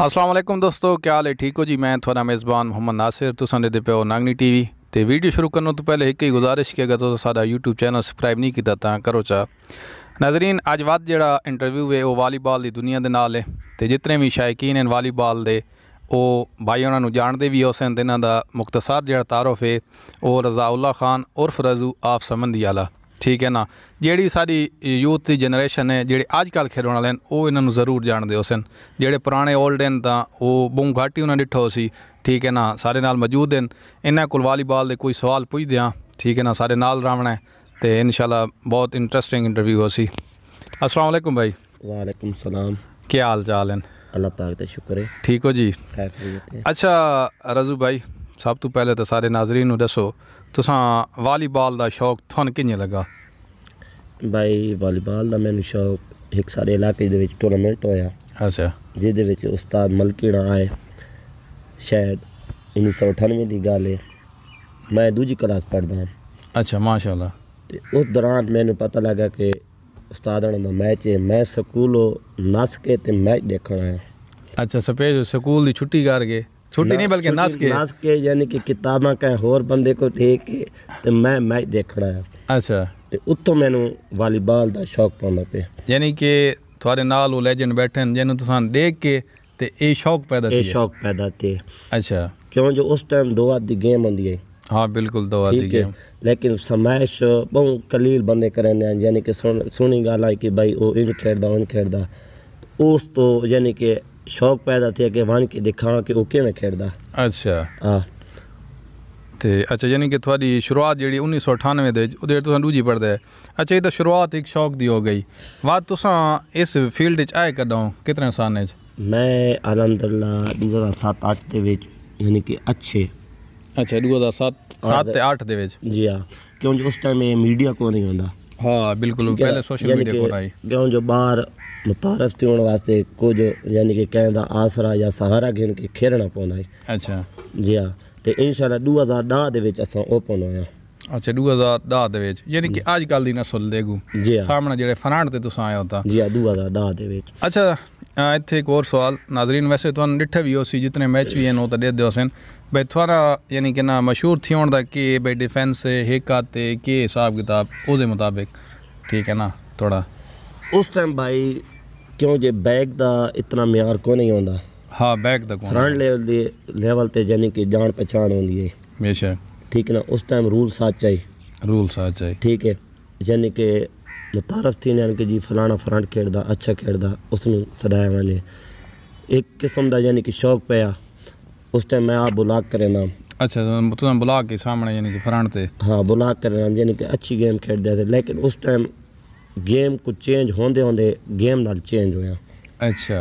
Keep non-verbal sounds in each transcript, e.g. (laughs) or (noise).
असलम दोस्तों क्या हाल है ठीक हो जी मैं थोड़ा मेज़बान मोहम्मद नासिर तुसां दे हो नागनी टीवी वी तो वीडियो शुरू करने तो पहले एक ही गुजारिश की अगर तुम सारा यूट्यूब चैनल सबसक्राइब नहीं किया तो करो चा नजरीन अज वह जोड़ा इंटरव्यू है वो वालीबॉल की दुनिया के नाल है तो जितने भी शायकीन हैं वालीबॉल के ਉਹ भाई उन्होंने जानते भी उस ਉਸ ਹਨ ਇਹਨਾਂ ਦਾ ਮੁਖਤਸਰ ਜਿਹੜਾ ਤਾਰਫ ਹੈ ਉਹ ਰਜ਼ਾਉਲਾ ਖਾਨ ਉਰਫ ਰਜ਼ੂ ਆਫ ਠੀਕ ਹੈ ਨਾ ਜਿਹੜੀ ਸਾਡੀ ਯੂਥ ਦੀ ਜਨਰੇਸ਼ਨ ਹੈ ਜਿਹੜੇ ਅੱਜ ਕੱਲ ਖੇਡਣ ਵਾਲੇ ਨੇ ਉਹ ਇਹਨਾਂ ਨੂੰ ਜ਼ਰੂਰ ਜਾਣਦੇ ਹੋ ਸਨ ਜਿਹੜੇ ਪੁਰਾਣੇ 올ਡ ਹਨ ਤਾਂ ਉਹ ਬੂੰ ਘਾਟੀ ਉਹਨਾਂ ਡਿੱਠੋ ਸੀ ਠੀਕ ਹੈ ਨਾ ਸਾਰੇ ਨਾਲ ਮੌਜੂਦ ਹਨ ਇਹਨਾਂ ਕੋਲ ਵਾਲੀਬਾਲ ਦੇ ਕੋਈ ਸਵਾਲ ਪੁੱਛਦੇ ਆ ਠੀਕ ਹੈ ਨਾ ਸਾਡੇ ਨਾਲ ਰਾਵਣਾ ਤੇ ਇਨਸ਼ਾਅੱਲਾ ਬਹੁਤ ਇੰਟਰਸਟਿੰਗ ਇੰਟਰਵਿਊ ਹੋ ਸੀ ਅਸਲਾਮ ਅਲੈਕੁਮ ਭਾਈ ਵਾਲੇਕੁਮ ਸਲਾਮ ਕੀ ਹਾਲ ਚਾਲ ਹਨ ਅੱਲਾਹ ਪਾਕ ਦਾ ਸ਼ੁਕਰ ਹੈ ਠੀਕ ਹੋ ਜੀ ਖੈਰ ਅੱਛਾ ਰਜ਼ੂ ਭਾਈ ਸਭ ਤੋਂ ਪਹਿਲੇ ਤਾਂ ਸਾਰੇ ਨਾਜ਼ਰੀਨ ਨੂੰ ਦੱਸੋ ਤੁਸੀਂ ਵਾਲੀਬਾਲ ਦਾ ਸ਼ੌਕ ਤੁਹਾਨੂੰ ਕਿੰਨੇ ਲੱਗਾ ਬਾਈ ਵਾਲੀਬਾਲ ਦਾ ਮੈਨੂੰ ਸ਼ੌਕ ਇੱਕ ਸਾਰੇ ਇਲਾਕੇ ਦੇ ਵਿੱਚ ਟੂਰਨਾਮੈਂਟ ਹੋਇਆ ਅੱਛਾ ਜਿਹਦੇ ਵਿੱਚ ਉਸਤਾਦ ਮਲਕੀਣਾ ਆਏ ਸ਼ਾਇਦ 1998 ਦੀ ਗੱਲ ਹੈ ਮੈਂ ਦੂਜੀ ਕਲਾਸ ਪੜਦਾ ਹਾਂ ਅੱਛਾ ਮਾਸ਼ਾਅੱਲਾ ਤੇ ਉਸ ਦੌਰਾਨ ਮੈਨੂੰ ਪਤਾ ਲੱਗਾ ਕਿ ਉਸਤਾਦਾਂ ਦਾ ਮੈਚ ਹੈ ਮੈਂ ਸਕੂਲੋਂ ਨਸ ਕੇ ਤੇ ਮੈਚ ਦੇਖਣ ਆਇਆ ਅੱਛਾ ਸਪੇਜ ਸਕੂਲ ਦੀ ਛੁੱਟੀ ਕਰਕੇ ਛੁੱਟੀ ਨਹੀਂ ਬਲਕਿ ਨਸ ਕੇ ਨਸ ਕੇ ਯਾਨੀ ਕਿ ਕਿਤਾਬਾਂ ਕਹੇ ਹੋਰ ਬੰਦੇ ਕੋ ਠੇਕ ਕੇ ਤੇ ਮੈਂ ਮੈਚ ਦੇਖਣਾ ਅੱਛਾ ਤੇ ਉੱਤੋਂ ਮੈਨੂੰ ਵਾਲੀਬਾਲ ਦਾ ਸ਼ੌਕ ਪਾਉਂਦਾ ਪਿਆ ਯਾਨੀ ਕਿ ਤੁਹਾਡੇ ਨਾਲ ਉਹ ਲੈਜੈਂਡ ਬੈਠੇ ਨੇ ਜਿਹਨੂੰ ਤੁਸੀਂ ਦੇਖ ਕੇ ਤੇ ਇਹ ਸ਼ੌਕ ਪੈਦਾ ਤੇ ਇਹ ਸ਼ੌਕ ਪੈਦਾ ਤੇ ਅੱਛਾ ਕਿਉਂ ਜੋ ਉਸ ਟਾਈਮ ਦੋ ਆਦੀ ਗੇਮ ਹੁੰਦੀ ਹੈ ਹਾਂ ਬਿਲਕੁਲ ਦੋ ਆਦੀ ਗੇਮ ਲੇਕਿਨ ਸਮਾਇਸ਼ ਬਹੁਤ ਕਲੀਲ ਬੰਦੇ ਕਰਦੇ ਆ ਯਾਨੀ ਕਿ ਸੁਣੀ ਗੱਲ ਆ ਕਿ ਭਾਈ ਉਹ ਇਹ ਖੇਡਦਾ ਉਹ ਖੇਡਦਾ ਉਸ ਤੋਂ ਯਾਨੀ ਕਿ ਸ਼ੌਕ ਪੈਦਾ ਤੇ ਅੱਗੇ ਬਣ ਕੇ ਦਿਖਾ ਕਿ ਉਹ ਕਿਵੇਂ ਖੇਡਦਾ ਅੱਛਾ ਹਾਂ ਤੇ ਅੱਛਾ ਯਾਨੀ ਕਿ ਤੁਹਾਡੀ ਸ਼ੁਰੂਆਤ ਜਿਹੜੀ 1998 ਦੇ ਉਹਦੇ ਤੋਂ ਤੁਸੀਂ ਦੂਜੀ ਪੜਦੇ ਅੱਛਾ ਇਹ ਤਾਂ ਸ਼ੁਰੂਆਤ ਇੱਕ ਸ਼ੌਕ ਦੀ ਹੋ ਗਈ ਬਾਅਦ ਤੁਸੀਂ ਇਸ ਫੀਲਡ ਵਿੱਚ ਆਏ ਕਦੋਂ ਕਿਤਨੇ ਸਾਲਾਂ ਨੇ ਮੈਂ ਅਲਹਮਦੁਲਿਲਾ 2007-8 ਦੇ ਵਿੱਚ ਯਾਨੀ ਕਿ ਅੱਛੇ ਅੱਛਾ 2007 7 ਤੇ 8 ਦੇ ਵਿੱਚ ਜੀ ਹਾਂ ਕਿਉਂਕਿ ਉਸ ਟਾਈਮ ਇਹ ਮੀਡੀਆ ਕੋ ਨਹੀਂ ਹੁੰਦਾ हाँ बिल्कुल पहले सोशल मीडिया कोन आई गांव जो ॿार मुतारफ़ थियण वास्ते कुझु यानी की कंहिं था आसरा या सहारा खे हिनखे खेरणा पवंदा आहिनि अच्छा जी हा ते इनशाला ॾू हज़ार ॾह जे विच असां ओपन हुया अच्छा 2010 ਦੇ ਵਿੱਚ ਯਾਨੀ ਕਿ ਅੱਜ ਕੱਲ ਦੀ ਨਸਲ ਦੇ ਗੂ ਸਾਹਮਣੇ ਜਿਹੜੇ ਫਰਾਂਡ ਤੇ ਤੁਸੀਂ ਆਏ ਹੋ ਤਾਂ ਜੀ 2010 ਦੇ ਵਿੱਚ ਅੱਛਾ आ, इतने एक और सवाल नाजरीन वैसे तो डिठे भी सी जितने मैच भी हैं तो दे सन भाई थोड़ा यानी कि ना मशहूर थी होने का के भाई डिफेंस हेका के हिसाब किताब उसके मुताबिक ठीक है ना थोड़ा उस टाइम भाई क्यों जे बैग का इतना म्यार को नहीं आता हाँ बैग तक फ्रंट लेवल लेवल ते यानी कि जान पहचान होती है बेशक ठीक है ना उस टाइम रूल सच चाहिए रूल साथ चाहिए ठीक है यानी कि मुतारफ थी आहिनि कि जी फलाणा फलाण खेॾंदा अच्छा खेॾंदा उसनू सॾाया वञे एक क़िस्म का यानी कि शौक पाया उस टाइम मैं आप बुलाक करेंदा अच्छा तो तुम बुलाक के सामने यानी कि फरान थे हाँ बुलाक कर यानी कि अच्छी गेम खेलते थे लेकिन उस टाइम गेम कुछ चेंज होंदे होंदे गेम नाल चेंज होया अच्छा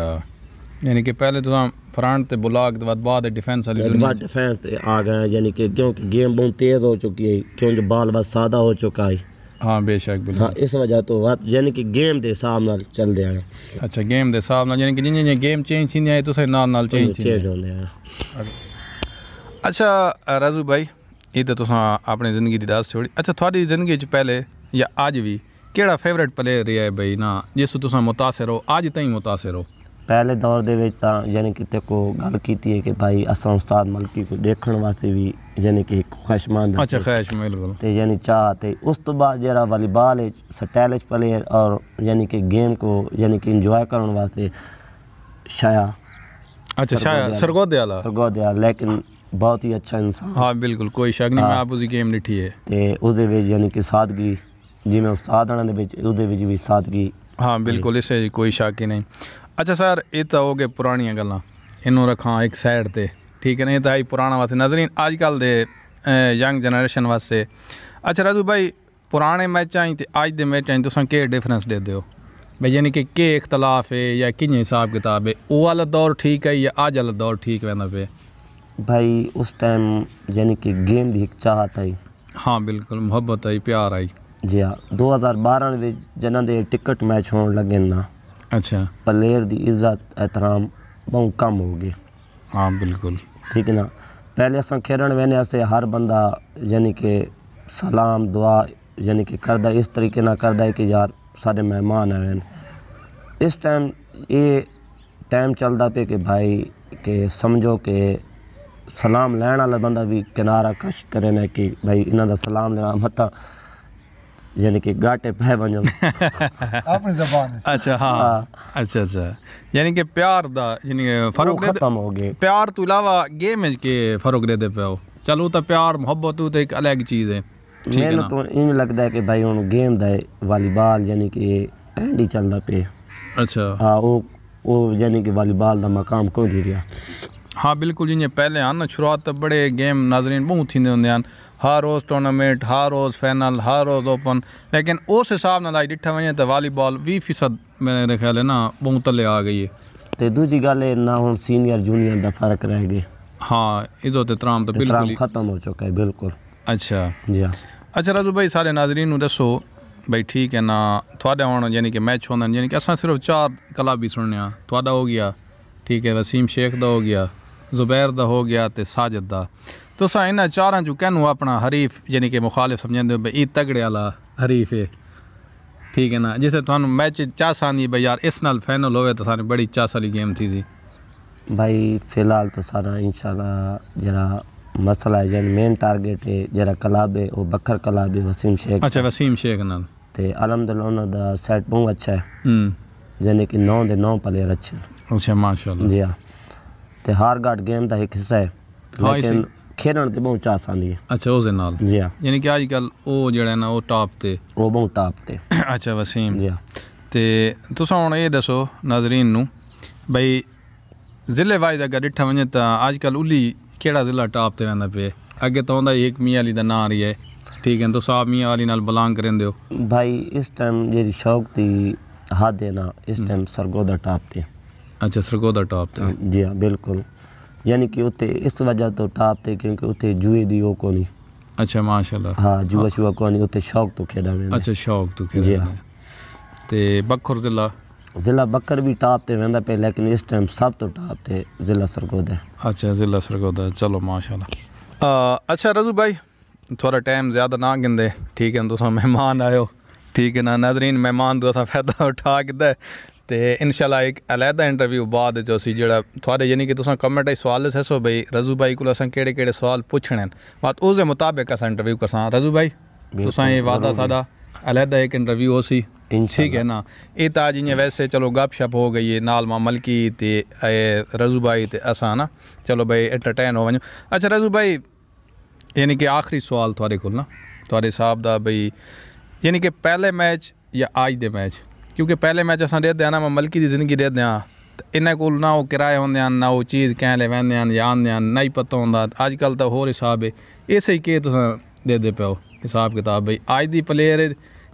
यानी कि पहले तो फ्रंट ते बुलाक के बाद बाद डिफेंस वाली दुनिया बाद डिफेंस आ गए यानी कि क्योंकि गेम बहुत तेज़ हो चुकी है क्योंकि बाल बस सादा हो चुका है ਹਾਂ ਬੇਸ਼ੱਕ ਬਿਲਕੁਲ ਹਾਂ ਇਸ ਵਜ੍ਹਾ ਤੋਂ ਬਾਅਦ ਯਾਨੀ ਕਿ ਗੇਮ ਦੇ ਹਿਸਾਬ ਨਾਲ ਚੱਲਦੇ ਆ ਅੱਛਾ ਗੇਮ ਦੇ ਹਿਸਾਬ ਨਾਲ ਯਾਨੀ ਕਿ ਜਿੰਨੇ ਜਿੰਨੇ ਗੇਮ ਚੇਂਜ ਥੀਂਦੀ ਆਏ ਤੁਸੀਂ ਨਾਲ ਨਾਲ ਚੇਂਜ ਚੇਂਜ ਹੁੰਦੇ ਆ ਅੱਛਾ ਰਾਜੂ ਭਾਈ ਇਹ ਤਾਂ ਤੁਸੀਂ ਆਪਣੀ ਜ਼ਿੰਦਗੀ ਦੀ ਦਾਸ ਛੋੜੀ ਅੱਛਾ ਤੁਹਾਡੀ ਜ਼ਿੰਦਗੀ ਚ ਪਹਿਲੇ ਜਾਂ ਅੱਜ ਵੀ ਕਿਹੜਾ ਫੇਵਰਿਟ ਪਲੇਅਰ ਰਿਹਾ ਹੈ ਬਈ ਨਾ ਜਿਸ ਤੋਂ ਤੁਸੀਂ ਮੁਤਾਸਰ ਹੋ ਅੱਜ ਤਾਈਂ ਮੁਤਾਸਰ ਹੋ ਪਹਿਲੇ ਦੌਰ ਦੇ ਵਿੱਚ ਤਾਂ ਯਾਨੀ ਕਿ ਤੇ ਕੋ ਗੱਲ ਕੀਤੀ ਹੈ ਕਿ ਭਾਈ ਅਸਾਂ ਉਸਤਾਦ ਮਲਕੀ ਕੋ ਦੇਖਣ ਵਾਸਤੇ ਵੀ ਯਾਨੀ ਕਿ ਖੁਸ਼ਮੰਦ ਅੱਛਾ ਖੁਸ਼ਮੰਦ ਬਿਲਕੁਲ ਤੇ ਯਾਨੀ ਚਾਹ ਤੇ ਉਸ ਤੋਂ ਬਾਅਦ ਜਿਹੜਾ ਵਾਲੀਬਾਲ ਹੈ ਸਟਾਈਲਿਸ਼ ਪਲੇਅਰ ਔਰ ਯਾਨੀ ਕਿ ਗੇਮ ਕੋ ਯਾਨੀ ਕਿ ਇੰਜੋਏ ਕਰਨ ਵਾਸਤੇ ਸ਼ਾਇਆ ਅੱਛਾ ਸ਼ਾਇਆ ਸਰਗੋਦਿਆਲਾ ਸਰਗੋਦਿਆ ਲੇਕਿਨ ਬਹੁਤ ਹੀ ਅੱਛਾ ਇਨਸਾਨ ਹਾਂ ਬਿਲਕੁਲ ਕੋਈ ਸ਼ੱਕ ਨਹੀਂ ਮੈਂ ਆਪ ਉਸਦੀ ਗੇਮ ਨਿੱਠੀ ਹੈ ਤੇ ਉਹਦੇ ਵਿੱਚ ਯਾਨੀ ਕਿ ਸਾਦਗੀ ਜਿਵੇਂ ਉਸਤਾਦ ਹਣਾਂ ਦੇ ਵਿੱਚ ਉਹਦੇ ਵਿੱਚ ਵੀ ਸਾਦਗੀ ਹਾਂ ਬਿਲਕੁਲ ਇਸੇ ਕੋਈ ਸ਼ੱਕ ਹੀ ਨਹੀਂ अच्छा सर ये तो हो गए पुरानी गल् ਇਹਨੂੰ रखा एक सैड पर ठीक है ਨਾ ਇਹ ਤਾਂ ਹੀ वास्ते ਵਾਸਤੇ ਨਜ਼ਰੀਨ ਅੱਜ ਕੱਲ ਦੇ ਯੰਗ ਜਨਰੇਸ਼ਨ ਵਾਸਤੇ ਅੱਛਾ ਰਾਜੂ ਭਾਈ ਪੁਰਾਣੇ ਮੈਚਾਂ ਤੇ ਅੱਜ ਦੇ के डिफरेंस दे ਡਿਫਰੈਂਸ अच्छा भाई यानी कि के इख्तलाफ है या कि हिसाब किताब है वो वाला दौर ठीक है या आज वाला दौर ठीक रहना पे भाई उस टाइम यानी कि गेंद एक चाहत आई हाँ बिल्कुल मुहब्बत आई प्यार आई जी हाँ दो हज़ार बारह जना टिकट मैच होने लगे ना अच्छा प्लेयर की इज्जत एहतराम बहुत कम हो गया हाँ बिल्कुल ठीक है ना पहले अस खेलण वेने हर बंदा यानी कि सलाम दुआ यानी कि करदा इस तरीके ना करता है कि यार सारे मेहमान आए हैं इस टाइम ये टाइम चलता पे कि भाई के समझो कि सलाम लैन वाला बंदा भी किनारा कश करे ना कि भाई इन्हों का सलाम लेना मता यानी कि गाटे पै वञो अपनी ज़बान अच्छा हाँ।, हाँ अच्छा अच्छा यानी कि प्यार दा यानी कि फर्क खत्म हो गए प्यार तो अलावा गेम के फर्क दे दे पियो चलो तो प्यार मोहब्बत तो एक अलग चीज़ है मैंने तो इन लगता है कि भाई हूँ गेम दा वालीबॉल यानी कि एंड ही चलता पे अच्छा हाँ वो वो यानी कि वालीबॉल का मकाम कोई नहीं रहा हाँ बिल्कुल जी पहले आन शुरुआत बड़े गेम नाजरीन बहुत थी होंगे हर रोज़ टूर्नामेंट हर रोज़ फाइनल हर रोज़ ओपन लेकिन उस हिसाब नाल अॼु ॾिठो वञे वॉलीबॉल वीह फ़ीसद मेरे ख़्याल है ना बहुत तले आ गई है ਤੇ ਦੂਜੀ ਗੱਲ ਇਹ ਨਾ ਹੁਣ ਸੀਨੀਅਰ ਜੂਨੀਅਰ ਦਾ ਫਰਕ ਰਹਿ ਗਿਆ हाँ तो बिल्कुल ही ਖਤਮ ਹੋ ਚੁੱਕਾ ਹੈ अच्छा ਜੀ हाँ। अच्छा राजू भाई सारे नाज़रीन दसो भाई ठीक है ना थोड़ा हूँ यानी कि मैच होंगे यानी कि असा सिर्फ चार कला भी सुनने थोड़ा हो गया ठीक है वसीम शेख का हो गया ज़ुबैर ਦਾ ਹੋ ਗਿਆ ਤੇ ਸਾਜਦ ਦਾ ਤੁਸੀਂ ਇਹਨਾਂ ਚਾਰਾਂ ਚੋਂ ਕਿਹਨੂੰ ਆਪਣਾ ਹਰੀਫ ਯਾਨੀ ਕਿ ਮੁਖਾਲਿਫ ਸਮਝਦੇ ਹੋ ਬਈ ਇਹ ਤਗੜੇ ਵਾਲਾ ਹਰੀਫ ਹੈ ਠੀਕ ਹੈ ਨਾ ਜਿਸੇ ਤੁਹਾਨੂੰ ਮੈਚ ਚਾਸ ਆਂਦੀ ਬਈ ਯਾਰ ਇਸ ਨਾਲ ਫਾਈਨਲ ਹੋਵੇ ਤਾਂ ਸਾਨੂੰ ਬੜੀ ਚਾਸ ਵਾਲੀ भाई फ़िलहाल तो सारा इंशाल्लाह जरा मसला है मेन टारगेट है जरा कलाब है वो बकर कलाब है वसीम शेख अच्छा वसीम शेख नाल ते अलहमदुल्ला उन्हों दा सेट बहुत अच्छा है जने हम्म। कि नौ दे नौ प्लेयर अच्छे अच्छा माशाल्लाह जी हाँ ਤੇ ਹਾਰ ਘਾਟ ਗੇਮ ਦਾ ਇੱਕ ਹਿੱਸਾ ਹੈ ਲੇਕਿਨ ਖੇਡਣ ਤੇ ਬਹੁਤ ਚਾਸ ਆਂਦੀ ਹੈ ਅੱਛਾ ਉਸ ਦੇ ਨਾਲ ਜੀ ਹਾਂ ਯਾਨੀ ਕਿ ਅੱਜ ਕੱਲ ਉਹ ਜਿਹੜਾ ਨਾ ਉਹ ਟਾਪ ਤੇ ਉਹ ਬਹੁਤ ਟਾਪ ਤੇ ਅੱਛਾ ਵਸੀਮ ਜੀ ਤੇ ਤੁਸੀਂ ਹੁਣ ਇਹ ਦੱਸੋ ਨਾਜ਼ਰੀਨ ਨੂੰ ਬਈ ਜ਼ਿਲ੍ਹੇ ਵਾਈਜ਼ ਅਗਰ ਡਿੱਠਾ ਵਣੇ ਤਾਂ ਅੱਜ ਕੱਲ ਉਲੀ ਕਿਹੜਾ ਜ਼ਿਲ੍ਹਾ ਟਾਪ ਤੇ ਰਹਿੰਦਾ ਪਿਆ ਅੱਗੇ ਤੋਂ ਦਾ ਇੱਕ ਮੀਆਂ ਵਾਲੀ ਦਾ ਨਾਂ ਆ ਰਹੀ ਹੈ ਠੀਕ ਹੈ ਤਾਂ ਸਾਹਿਬ ਮੀਆਂ ਵਾਲੀ ਨਾਲ ਬਲੌਂਗ ਕਰਦੇ ਹੋ ਭਾਈ ਇਸ ਟਾਈਮ ਜਿਹੜੀ ਸ਼ੌਕ ਦੀ ਹੱਦ ਹੈ ਨਾ ਇਸ ਟਾਈਮ ਸਰਗੋਦਾ ਟਾਪ ਤੇ ਅੱਛਾ ਸਰਗੋਦਾ ਟਾਪ ਤੇ ਜੀ ਹਾਂ ਬਿਲਕੁਲ ਯਾਨੀ ਕਿ ਉੱਥੇ ਇਸ ਵਜ੍ਹਾ ਤੋਂ ਟਾਪ ਤੇ ਕਿਉਂਕਿ ਉੱਥੇ ਜੂਏ ਦੀ ਉਹ ਕੋਣੀ ਅੱਛਾ ਮਾਸ਼ਾਅੱਲਾ ਹਾਂ ਜੂਆ ਸ਼ੂਆ ਕੋਣੀ ਉੱਥੇ ਸ਼ੌਕ ਤੋਂ ਖੇਡਾਂ ਵੇਂਦੇ ਅੱਛਾ ਸ਼ੌਕ ਤੋਂ ਖੇਡਾਂ ਜੀ ਹਾਂ ਤੇ ਬਖਰ ਜ਼ਿਲ੍ਹਾ ਜ਼ਿਲ੍ਹਾ ਬੱਕਰ ਵੀ ਟਾਪ ਤੇ ਵੰਦਾ ਪਿਆ ਲੇਕਿਨ ਇਸ ਟਾਈਮ ਸਭ ਤੋਂ ਟਾਪ ਤੇ ਜ਼ਿਲ੍ਹਾ ਸਰਗੋਦਾ ਅੱਛਾ ਜ਼ਿਲ੍ਹਾ ਸਰਗੋਦਾ ਚਲੋ ਮਾਸ਼ਾਅੱਲਾ ਅੱਛਾ ਰਜ਼ੂ ਭਾਈ थोड़ा टाइम ज़्यादा ना गिंदे ठीक है तुस मेहमान आयो ठीक है ना नाजरीन मेहमान तो असा फायदा उठा किता ते इनशाला एक अलहदा इंटरव्यू बाद जो असीं जेह्ड़ा थुआढ़े यानी कि तुसां कमेंट सवाल दसो ससो रज़ू भाई को असां कहिड़े कहिड़े सुआल पुछणे आहिनि मुताबिक़ असां इंटरव्यू करसां रज़ू भाई तुसां इहे वादा सादा अलहदा एक इंटरव्यू होसी ठीक है ना ये तो अज इं वैसे चलो गप शप हो गई है नाल मां मलकी ते रजू भाई ते असा ना चलो भाई एंटरटेन हो वनो अच्छा रजू भाई यानी कि आखिरी सवाल थोड़े को ना थोड़े साहब का भाई यानी कि पहले मैच या आज दे मैच क्योंकि पहले मैच असां ॾिसंदा आहिनि मां मलकी जी ज़िंदगी ॾिसंदा आहियां त इन कोल ना उहो किराए हूंदा आहिनि ना उहो चीज़ कंहिं लाइ वेंदा आहिनि या आंदा आहिनि ना ई पतो हूंदा अॼुकल्ह त होर हिसाब है ऐसे ई केरु तुसां ॾेदे पियो हिसाब किताब भई आज दी प्लेयर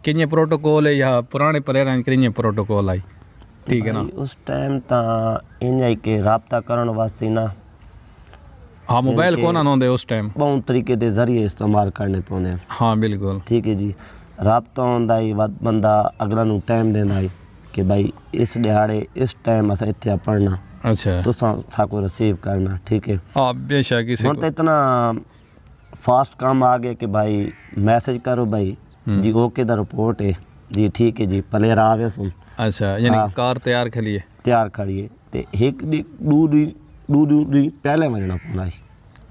किंजे प्रोटोकॉल है या पुराणे प्लेयर आहिनि किंजे प्रोटोकॉल आई ठीक है ना उस टाइम ता इन आई के राबता करण वास्ते ना हाँ मोबाइल कौन होंगे उस टाइम बहुत तरीके के जरिए इस्तेमाल करने पौने हाँ बिल्कुल ठीक है जी ਰਾਬਤਾ ਹੁੰਦਾ ਹੀ ਵੱਧ ਬੰਦਾ ਅਗਲਾ ਨੂੰ ਟਾਈਮ ਦਿੰਦਾ ਹੀ ਕਿ ਭਾਈ ਇਸ ਦਿਹਾੜੇ ਇਸ ਟਾਈਮ ਅਸਾਂ ਇੱਥੇ ਆ ਪੜਨਾ ਅੱਛਾ ਤੁਸੀਂ ਸਾਕੋ ਰਸੀਵ ਕਰਨਾ ਠੀਕ ਹੈ ਆ ਬੇਸ਼ੱਕ ਇਸੇ ਹੁਣ ਤਾਂ ਇਤਨਾ ਫਾਸਟ ਕੰਮ ਆ ਗਿਆ ਕਿ ਭਾਈ ਮੈਸੇਜ ਕਰੋ ਭਾਈ ਜੀ ਓਕੇ ਦਾ ਰਿਪੋਰਟ ਹੈ ਜੀ ਠੀਕ ਹੈ ਜੀ ਪਲੇ ਰਾਵੇ ਸੁਣ ਅੱਛਾ ਯਾਨੀ ਕਾਰ ਤਿਆਰ ਖਲੀਏ ਤਿਆਰ ਖਲੀਏ ਤੇ ਇੱਕ ਦੀ ਦੂ ਦੀ ਦੂ ਦੂ ਦੀ ਪਹਿਲੇ ਮਿਲਣਾ ਪਉਣਾ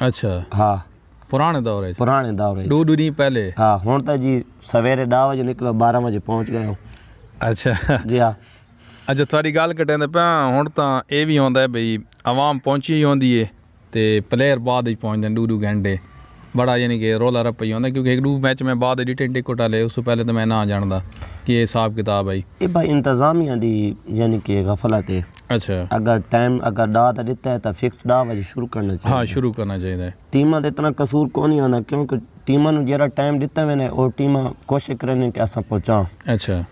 ਅੱਛਾ ਹਾਂ पुराणे दौर जी पुराणे दौर जी ॾू पहले हा हुन त जी सवेरे ॾह वजे निकितो ॿारहं वजे पहुच गयो अच्छा जी हाँ अच्छा थोड़ी गल कटें हूँ तो यह भी होंगे बई आवाम पहुँची होंगी है तो प्लेयर बाद पहुँचते हैं डू घंटे बड़ा यानी कि रोला रप ही होंगे क्योंकि एक डू मैच में बाद टिकट आए उससे पहले तो मैं ना जानता कि हिसाब किताब आई इंतजामिया की यानी कि गफलत है अच्छा अगर टाइम अगर डा दिता है तो फिक्स डा वजह शुरू करना हाँ, चाहिए हाँ शुरू करना चाहिए टीमा तो इतना कसूर को नहीं आना क्योंकि टीमा जरा टाइम दिता मैंने और टीमा कोशिश करनी कि असा पहुँचा अच्छा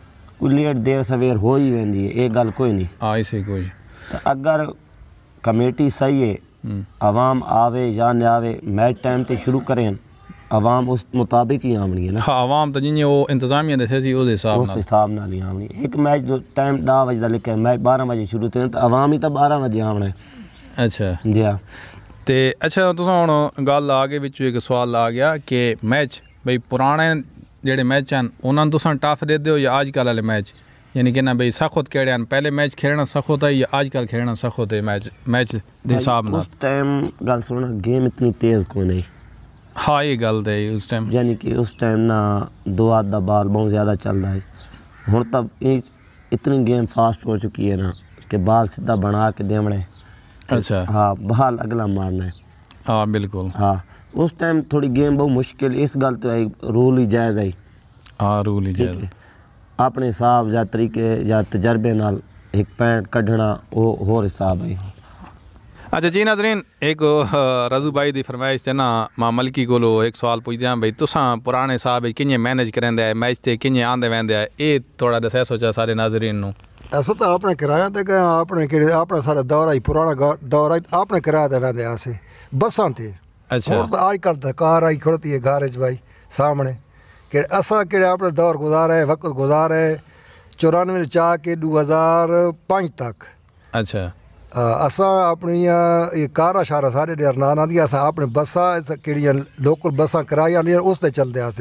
लेट देर सवेर हो ही वेंदी है गल कोई नहीं हाँ इसे कोई अगर कमेटी सही है हम्म। आवाम आवे या ना आवे मैच टाइम तो शुरू करें ਆਵਾਮ ਉਸ ਮੁਤਾਬਕ ਹੀ ਆਉਣੀ ਹੈ ਨਾ ਹਾਂ ਆਵਾਮ ਤਾਂ ਜਿੰਨੇ ਉਹ ਇੰਤਜ਼ਾਮੀਆਂ ਦੇ ਸੀ ਉਹਦੇ ਹਿਸਾਬ ਨਾਲ ਉਸ ਹਿਸਾਬ ਨਾਲ ਹੀ ਆਉਣੀ ਇੱਕ ਮੈਚ जो ਟਾਈਮ 10 ਵਜੇ ਦਾ ਲਿਖਿਆ ਮੈਚ 12 ਵਜੇ ਸ਼ੁਰੂ ਤੇ ਤਾਂ ਆਵਾਮ ਹੀ ਤਾਂ 12 ਵਜੇ ਆਉਣਾ है अच्छा जी हां ਤੇ ਅੱਛਾ ਤੁਸੀਂ ਹੁਣ ਗੱਲ ਆ ਕੇ ਵਿੱਚ ਇੱਕ ਸਵਾਲ ਆ ਗਿਆ ਕਿ ਮੈਚ ਬਈ ਪੁਰਾਣੇ ਜਿਹੜੇ ਮੈਚ ਹਨ ਉਹਨਾਂ ਨੂੰ ਤੁਸੀਂ ਟਫ ਦੇ ਦਿਓ ਜਾਂ ਅੱਜ ਕੱਲ ਵਾਲੇ ਮੈਚ ਯਾਨੀ ਕਿ ਨਾ ਬਈ ਸਖਤ ਕਿਹੜੇ ਹਨ ਪਹਿਲੇ ਮੈਚ ਖੇਡਣਾ ਸਖਤ ਹੈ ਜਾਂ ਅੱਜ ਕੱਲ ਖੇਡਣਾ ਸਖਤ ਹੈ ਮੈਚ ਮੈਚ ਦੇ ਹਿਸਾਬ ਨਾਲ ਉਸ ਟਾਈਮ ਗੱਲ ਸੁਣਨਾ ਗੇਮ ਇਤਨੀ ਤੇਜ਼ ਕੋਈ ਨਹੀਂ ਹਾਂ ਇਹ ਗੱਲ ਤੇ ਉਸ ਟਾਈਮ ਯਾਨੀ ਕਿ ਉਸ ਟਾਈਮ ਨਾ ਦੁਆ ਦਾ ਬਾਲ ਬਹੁਤ ਜ਼ਿਆਦਾ ਚੱਲਦਾ ਹੈ ਹੁਣ ਤਾਂ ਇਹ ਇਤਨੀ ਗੇਮ ਫਾਸਟ ਹੋ ਚੁੱਕੀ ਹੈ ਨਾ ਕਿ ਬਾਲ ਸਿੱਧਾ ਬਣਾ ਕੇ ਦੇਵਣੇ ਅੱਛਾ ਹਾਂ ਬਾਲ ਅਗਲਾ ਮਾਰਨਾ ਹੈ ਹਾਂ ਬਿਲਕੁਲ ਹਾਂ ਉਸ ਟਾਈਮ ਥੋੜੀ ਗੇਮ ਬਹੁਤ ਮੁਸ਼ਕਿਲ ਇਸ ਗੱਲ ਤੇ ਆਈ ਰੂਲ ਹੀ ਜਾਇਜ਼ ਆਈ ਆ ਰੂਲ ਹੀ ਜਾਇਜ਼ ਆਪਣੇ ਹਿਸਾਬ ਜਾਂ ਤਰੀਕੇ ਜਾਂ ਤਜਰਬੇ ਨਾਲ ਇੱਕ ਪੈਂਟ ਕੱਢਣਾ ਉਹ ਹੋਰ ਹਿਸਾਬ ਹੈ अच्छा जी नाजरीन एक रजू भाई की फरमाइश से ना मां मलकी कोलो एक सवाल पूछते हैं भाई तुसा पुराने साहब किंजे मैनेज करंदे आए मैच से कि आंदे वेंदे आए थोड़ा दस सोचा सारे नाजरीन नु ऐसा तो अपने किराया ते अपने केड़े दौरा ही पुराना दौरा ही अपने किराया ते वेंदे आसे बसां ते अच्छा और तो कार आई खुरती है गारेज भाई सामने असा केड़े अपना दौर गुजार है वक्त गुजारा है चौरानवे चाह के दो हज़ार पाँच तक अच्छा असा अपनियां एह् कारा शारा साढ़े डे अरनान आंदियां अपने बस्सां केह्ड़ियां लोकल बस्सां कराई आह्लियां उसदे चलदे अस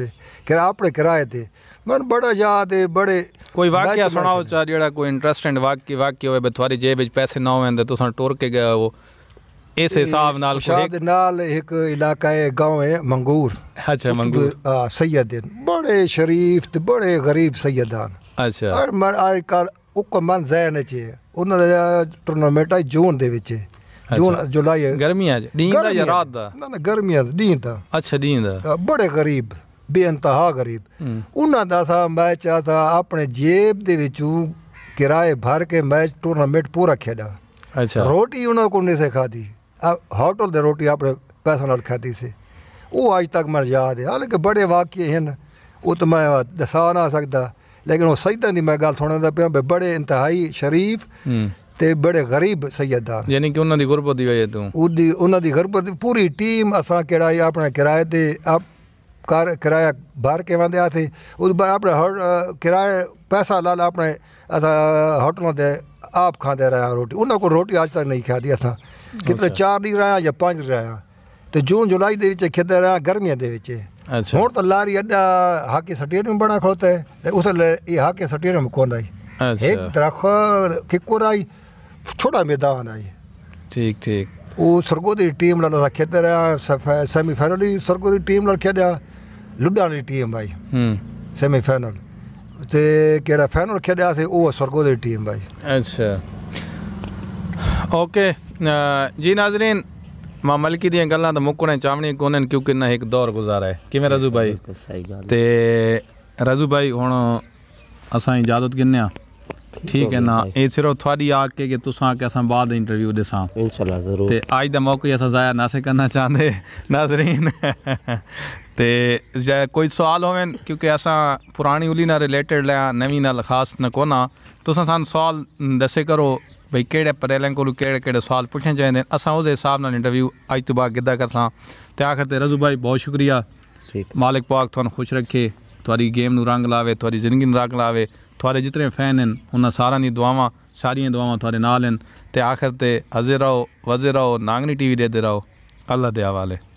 अपने किराए ते मन बड़ा याद है बड़े कोई वाक्य सनाओ चा जेह्ड़ा कोई वाक्य वाक्य होए थुआढ़ी जेब पैसे ना होन ते टुर के गए हो इस हिसाब नाल शाद नाल एक इलाका है गांव है मंगूर अच्छा मंगूर सैयद बड़े शरीफ बड़े गरीब सैयदान अच्छा और आजकल उक मन जहन च ਉਹਨਾਂ ਦਾ ਟੂਰਨਾਮੈਂਟ ਆ ਜੂਨ ਦੇ ਵਿੱਚ ਜੂਨ ਜੁਲਾਈ ਗਰਮੀਆਂ ਚ ਦਿਨ ਦਾ ਜਾਂ ਰਾਤ ਦਾ ਨਾ ਨਾ ਗਰਮੀਆਂ ਦਾ ਦਿਨ ਦਾ ਅੱਛਾ ਦਿਨ ਦਾ ਬੜੇ ਗਰੀਬ ਬੇਅੰਤਹਾ ਗਰੀਬ ਉਹਨਾਂ ਦਾ ਸਾ ਮੈਚ ਆ ਤਾਂ ਆਪਣੇ ਜੇਬ ਦੇ ਵਿੱਚੋਂ किराए भर के मैच टूर्नामेंट पूरा खेड़ा अच्छा रोटी उन्होंने को नहीं से खाधी होटल दे रोटी अपने पैसा ना खाती से वो आज तक मैं याद है हालांकि बड़े वाक्य हैं वो तो मैं दसा ना सकता ਲੇਕਿਨ ਉਹ ਸੈਦਾਂ ਦੀ ਮੈਂ ਗੱਲ ਸੁਣਨ ਦਾ ਪਿਆ ਬੜੇ ਇੰਤਹਾਈ ਸ਼ਰੀਫ ਤੇ ਬੜੇ ਗਰੀਬ ਸੈਯਦਾਨ ਯਾਨੀ ਕਿ ਉਹਨਾਂ ਦੀ ਗੁਰਬਤ ਦੀ ਵਜ੍ਹਾ ਤੋਂ ਉਹਦੀ ਉਹਨਾਂ ਦੀ ਗੁਰਬਤ ਪੂਰੀ ਟੀਮ ਅਸਾਂ ਕਿਹੜਾ ਆਪਣਾ ਕਿਰਾਏ ਤੇ ਆਪ ਕਰ ਕਿਰਾਇਆ ਬਾਹਰ ਕੇ ਵੰਦੇ ਸੀ ਉਹ ਬਾਅਦ ਆਪਣਾ ਕਿਰਾਏ ਪੈਸਾ ਲਾ ਲਾ ਆਪਣੇ ਅਸਾਂ ਹੋਟਲਾਂ ਦੇ ਆਪ ਖਾਂਦੇ ਰਹਾ ਰੋਟੀ ਉਹਨਾਂ ਕੋਲ ਰੋਟੀ ਅੱਜ ਤੱਕ ਨਹੀਂ ਖਾਦੀ ਅਸਾਂ ਕਿਤੇ ਚਾਰ ਦੀ ਰਹਾ ਜਾਂ ਪੰਜ ਰਹਾ ਤੇ ਜੂਨ ਜੁਲਾਈ ਦੇ ਵਿੱਚ ਖੇਦੇ ਰਹਾ ਗਰਮੀਆਂ ਦੇ ਵਿੱਚ अच्छा और त लारी अॾा हाके सटीअ में बणा खड़ोत है उस ये हाके सटीअ में कौन आई अच्छा। एक तरफ किकुर आई छोटा मैदान आई ठीक ठीक वो सरगो की टीम ਨਾਲ असां खेॾंदा रहिया सेमीफाइनल ई सरगो जी टीम ਨਾਲ खेॾिया लुॾाण जी टीम आई हम्म। सेमीफाइनल ते कहिड़ा फाइनल खेॾियासीं उहो सरगो जी टीम आई अच्छा ओके जी नाज़रीन मां मलकी ਦੀਆਂ ਗੱਲਾਂ ਤਾਂ ਮੁੱਕਣੇ ਚਾਵਣੀ ਕੋਨੇ ਕਿਉਂਕਿ ਨਾ ਇੱਕ ਦੌਰ ਗੁਜ਼ਾਰਾ ਹੈ ਕਿਵੇਂ ਰਜ਼ੂ ਭਾਈ ਤੇ ਰਜ਼ੂ ਭਾਈ ਹੁਣ असां इजाज़त किने आहे ठीक है ना ए सिर्फ थोड़ी आग के कि तुसा के असां बाद इंटरव्यू दिसां इंशाल्लाह जरूर ते आज दा मौका असां जाया ना से करना चाहंदे नाज़रीन (laughs) ते कोई सुवाल होवन क्योंकि असां पुराणी उली ना रिलेटेड ला नवी नाल ख़ासि न कोना तुसां सां सुवाल दसे करो भई कड़े पढ़ियल कोलू कहिड़े कहिड़े सुवाल पुछण चाहींदा आहिनि असां हिसाब सां इंटरव्यू अज तो बाग गिदा करसा तो ते आख़िर ते रज़ू भाई बहुत शुक्रिया मालिक पाक थान खुश रखे थोड़ी गेम नू रंग लावे थोड़ी जिंदगी रंग लावे थोड़े जितने फैन हैं उन्होंने सारा दी दुआव सारिया दुआव थोड़े नाल हैं आखिर ते हजे रहो वजे रहो नागनी टीवी देते रहो अल्लाह के हवाले